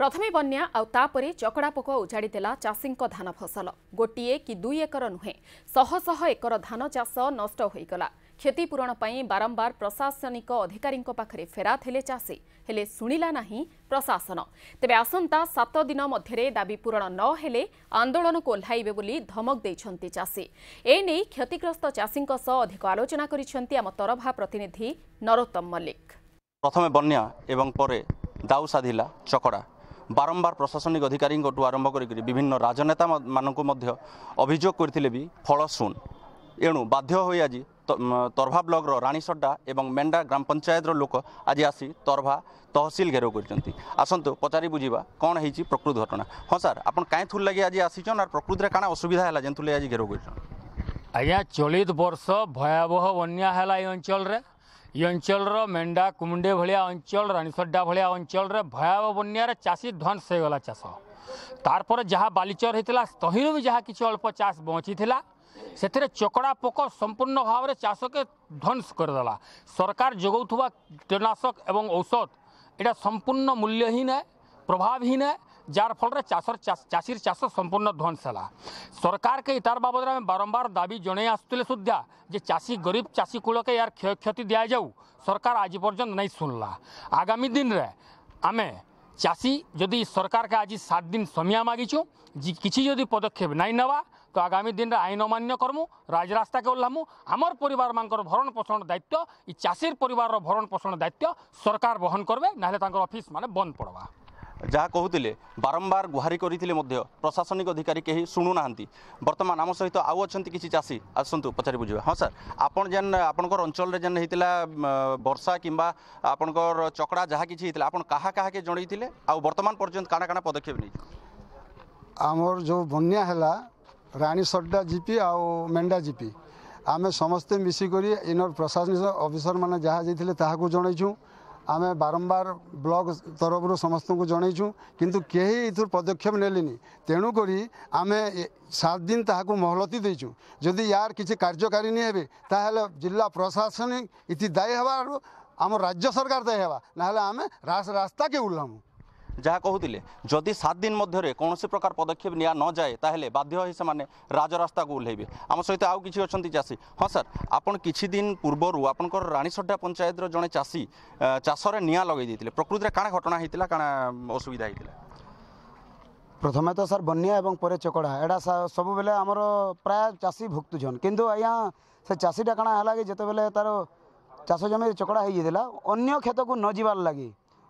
ପ୍ରଥମେ ବନ୍ୟା ଆଉ ତାପରେ ଚକଡ଼ା ପୋକ ଉଜାଡ଼ିଦେଲା ଚାଷୀଙ୍କ ଧାନ ଫସଲ ଗୋଟିଏ କି ଦୁଇ ଏକର ନୁହେଁ ଶହ ଶହ ଏକର ଧାନ ଚାଷ ନଷ୍ଟ ହୋଇଗଲା କ୍ଷତିପୂରଣ ପାଇଁ ବାରମ୍ବାର ପ୍ରଶାସନିକ ଅଧିକାରୀଙ୍କ ପାଖରେ ଫେରାତ ହେଲେ ଚାଷୀ ହେଲେ ଶୁଣିଲା ନାହିଁ ପ୍ରଶାସନ ତେବେ ଆସନ୍ତା ସାତ ଦିନ ମଧ୍ୟରେ ଦାବି ପୂରଣ ନ ହେଲେ ଆନ୍ଦୋଳନକୁ ଓହ୍ଲାଇବେ ବୋଲି ଧମକ ଦେଇଛନ୍ତି ଚାଷୀ ଏ ନେଇ କ୍ଷତିଗ୍ରସ୍ତ ଚାଷୀଙ୍କ ସହ ଅଧିକ ଆଲୋଚନା କରିଛନ୍ତି ଆମ ତରଭା ପ୍ରତିନିଧି ନରୋତ୍ତମ ମଲ୍ଲିକ ପ୍ରଥମେ ବନ୍ୟା ଏବଂ ପରେ ଦାଉସାଧିଲା ଚକଡ଼ା ବାରମ୍ବାର ପ୍ରଶାସନିକ ଅଧିକାରୀଙ୍କଠୁ ଆରମ୍ଭ କରିକରି ବିଭିନ୍ନ ରାଜନେତାମାନଙ୍କୁ ମଧ୍ୟ ଅଭିଯୋଗ କରିଥିଲେ ବି ଫଳ ଶୂନ ଏଣୁ ବାଧ୍ୟ ହୋଇ ଆଜି ତରଭା ବ୍ଲକର ରାଣୀସଡ଼ା ଏବଂ ମେଣ୍ଡା ଗ୍ରାମ ପଞ୍ଚାୟତର ଲୋକ ଆଜି ଆସି ତରଭା ତହସିଲ ଘେରାଉ କରିଛନ୍ତି ଆସନ୍ତୁ ପଚାରି ବୁଝିବା କ'ଣ ହେଇଛି ପ୍ରକୃତ ଘଟଣା ହଁ ସାର୍ ଆପଣ କାହିଁ ଥୁଲ ଲାଗି ଆଜି ଆସିଛନ୍ ଆର୍ ପ୍ରକୃତିରେ କାଣା ଅସୁବିଧା ହେଲା ଯେନ୍ ଥୁଲେ ଆଜି ଘେରାଉ କରିଛନ୍ ଆଜ୍ଞା ଚଳିତ ବର୍ଷ ଭୟାବହ ବନ୍ୟା ହେଲା ଏ ଅଞ୍ଚଳରେ এই অঞ্চলর মেন্ডা কুমুন্ডে ভাইয়া অঞ্চল রানীসড্ডা ভাইয়া অঞ্চলের ভয়াবহ বন্যার চাষী ধ্বংস হয়েগলা চাষ তারপরে যা বালিচর হয়েছিল তহিরু বি যা কিছু অল্প চাষ বঞ্চি লা ସେଥିରେ ଚକଡ଼ା ପୋକ ସମ୍ପୂର୍ଣ୍ଣ ଭାବରେ ଚାଷକେ ଧ୍ୱଂସ କରିଦେଲା ସରକାର ଯୋଗାଉଥିବା କୀଟନାଶକ ଏବଂ ଔଷଧ ଏଇଟା ସମ୍ପୂର୍ଣ୍ଣ ମୂଲ୍ୟହୀନ ପ୍ରଭାବହୀନ যার ফলে চাষর চাষির চাষ সম্পূর্ণ ধ্বংস ধ্বংসলা সরকারকে এটার বাবদরে আমি বারম্বার দাবি জনাই আসুলে সুদ্ধা যে চাষী গরিব চাষী কূলকে ইয়ার ক্ষয়ক্ষতি দিয়া যাও সরকার আজ পর্যন্ত নাই শুনলা আগামী দিনরে আমি চাষী যদি সরকারকে আজ সাত দিন সমিয়া মাগিছু কিছু যদি পদক্ষেপ নাই নেওয়া তো আগামী দিনে আইন অমান্য করমু রাজরাস্তাকে ওল্লামু আমার পরিবার মানকর ভরণ পোষণ দায়িত্ব এই চাষীর পরিবারর ভরণ পোষণ দায়িত্ব সরকার বহন করবে নাহলে তাঁর অফিস মানে বন্ধ পড়বা ଯାହା କହୁଥିଲେ ବାରମ୍ବାର ଗୁହାରି କରିଥିଲେ ମଧ୍ୟ ପ୍ରଶାସନିକ ଅଧିକାରୀ କେହି ଶୁଣୁନାହାନ୍ତି ବର୍ତ୍ତମାନ ଆମ ସହିତ ଆଉ ଅଛନ୍ତି କିଛି ଚାଷୀ ଆସନ୍ତୁ ପଚାରି ବୁଝିବା ହଁ ସାର୍ ଆପଣ ଯେନ୍ ଆପଣଙ୍କର ଅଞ୍ଚଳରେ ଯେନ୍ ହେଇଥିଲା ବର୍ଷା କିମ୍ବା ଆପଣଙ୍କର ଚକଡ଼ା ଯାହା କିଛି ହେଇଥିଲା ଆପଣ କାହା କାହାକେ ଜଣେଇଥିଲେ ଆଉ ବର୍ତ୍ତମାନ ପର୍ଯ୍ୟନ୍ତ କାଣା କାଣା ପଦକ୍ଷେପ ନେଇଥିଲେ ଆମର ଯେଉଁ ବନ୍ୟା ହେଲା ରାଣୀ ସର୍ଡ଼ା ଜିପି ଆଉ ମେଣ୍ଡା ଜିପି ଆମେ ସମସ୍ତେ ମିଶିକରି ଇନର ପ୍ରଶାସନିକ ଅଫିସରମାନେ ଯାହା ଯାଇଥିଲେ ତାହାକୁ ଜଣାଇଛୁ ଆମେ ବାରମ୍ବାର ବ୍ଲକ ତରଫରୁ ସମସ୍ତଙ୍କୁ ଜଣାଇଛୁ କିନ୍ତୁ କେହି ଏଥିରୁ ପଦକ୍ଷେପ ନେଲେନି ତେଣୁକରି ଆମେ ସାତ ଦିନ ତାହାକୁ ମହଲତି ଦେଇଛୁ ଯଦି ୟାର କିଛି କାର୍ଯ୍ୟକାରୀ ନି ହେବେ ତାହେଲେ ଜିଲ୍ଲା ପ୍ରଶାସନ ଇତି ଦାୟୀ ହେବାରୁ ଆମ ରାଜ୍ୟ ସରକାର ଦାୟୀ ହେବା ନହେଲେ ଆମେ ରାସ୍ତାକେ ଓହ୍ଲାମୁ ଯାହା କହୁଥିଲେ ଯଦି ସାତ ଦିନ ମଧ୍ୟରେ କୌଣସି ପ୍ରକାର ପଦକ୍ଷେପ ନିଆ ନଯାଏ ତାହେଲେ ବାଧ୍ୟ ହୋଇ ସେମାନେ ରାଜରାସ୍ତାକୁ ଓହ୍ଲାଇବେ ଆମ ସହିତ ଆଉ କିଛି ଅଛନ୍ତି ଚାଷୀ ହଁ ସାର୍ ଆପଣ କିଛି ଦିନ ପୂର୍ବରୁ ଆପଣଙ୍କର ରାଣୀସଡ଼ା ପଞ୍ଚାୟତର ଜଣେ ଚାଷୀ ଚାଷରେ ନିଆଁ ଲଗାଇ ଦେଇଥିଲେ ପ୍ରକୃତିରେ କାଣା ଘଟଣା ହେଇଥିଲା କାଣା ଅସୁବିଧା ହେଇଥିଲା প্রথমে তো স্যার বন্যা এবং পরে চকড়া এটা সবুলে আমার প্রায় চাষী ভুক্তুছন কিন্তু আজ্ঞা সে চাষীটা কাଣା হল কি যেতবে তার চাষ জমি চকড়া হয়ে যাই অন্য ক্ষেতকু নযিবার লাগে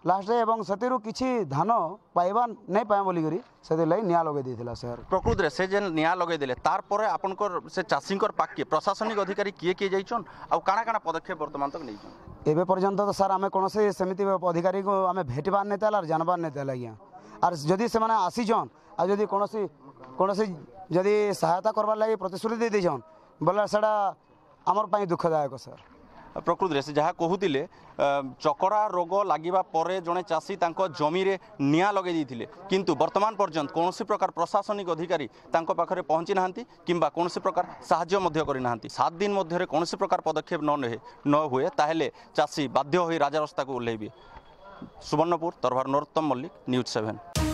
ଲାଷ୍ଟରେ ଏବଂ ସେଥିରୁ କିଛି ଧାନ ପାଇବା ନାଇଁ ପାଇବା ବୋଲିକରି ସେଥିର୍ଲାଗି ନିଆଁ ଲଗେଇ ଦେଇଥିଲା ସାର୍ ପ୍ରକୃତରେ ସେ ଯେନ୍ ନିଆଁ ଲଗେଇ ଦେଲେ ତାପରେ ଆପଣଙ୍କର ସେ ଚାଷୀଙ୍କର ପାଖକେ ପ୍ରଶାସନିକ ଅଧିକାରୀ କିଏ କିଏ ଯାଇଛନ୍ ଆଉ କାଣା କାଣା ପଦକ୍ଷେପ ବର୍ତ୍ତମାନ ତକ ନେଇଛନ୍ ଏବେ ପର୍ଯ୍ୟନ୍ତ ତ ସାର୍ ଆମେ କୌଣସି ସେମିତି ଅଧିକାରୀକୁ ଆମେ ଭେଟିବାର ନାଇଁ ତାହେଲେ ଆର୍ ଜାଣବାର ନାଇଁ ତାହେଲେ ଆଜ୍ଞା ଆର୍ ଯଦି ସେମାନେ ଆସିଛନ୍ ଆଉ ଯଦି କୌଣସି କୌଣସି ଯଦି ସହାୟତା କରବାର ଲାଗି ପ୍ରତିଶ୍ରୁତି ଦେଇଛନ୍ ବୋଲେ ସେଟା ଆମର ପାଇଁ ଦୁଃଖଦାୟକ ସାର୍ ପ୍ରକୃତିରେ ସେ ଯାହା କହୁଥିଲେ ଚକଡ଼ା ରୋଗ ଲାଗିବା ପରେ ଜଣେ ଚାଷୀ ତାଙ୍କ ଜମିରେ ନିଆଁ ଲଗାଇ ଦେଇଥିଲେ କିନ୍ତୁ ବର୍ତ୍ତମାନ ପର୍ଯ୍ୟନ୍ତ କୌଣସି ପ୍ରକାର ପ୍ରଶାସନିକ ଅଧିକାରୀ ତାଙ୍କ ପାଖରେ ପହଞ୍ଚି ନାହାନ୍ତି କିମ୍ବା କୌଣସି ପ୍ରକାର ସାହାଯ୍ୟ ମଧ୍ୟ କରିନାହାନ୍ତି ସାତ ଦିନ ମଧ୍ୟରେ କୌଣସି ପ୍ରକାର ପଦକ୍ଷେପ ନ ନ ହୁଏ ତାହେଲେ ଚାଷୀ ବାଧ୍ୟ ହୋଇ ରାଜାରସ୍ତାକୁ ଓହ୍ଲାଇବେ ସୁବର୍ଣ୍ଣପୁର ତରଭାର ନରୋତ୍ତମ ମଲ୍ଲିକ ନ୍ୟୁଜ୍ ସେଭେନ୍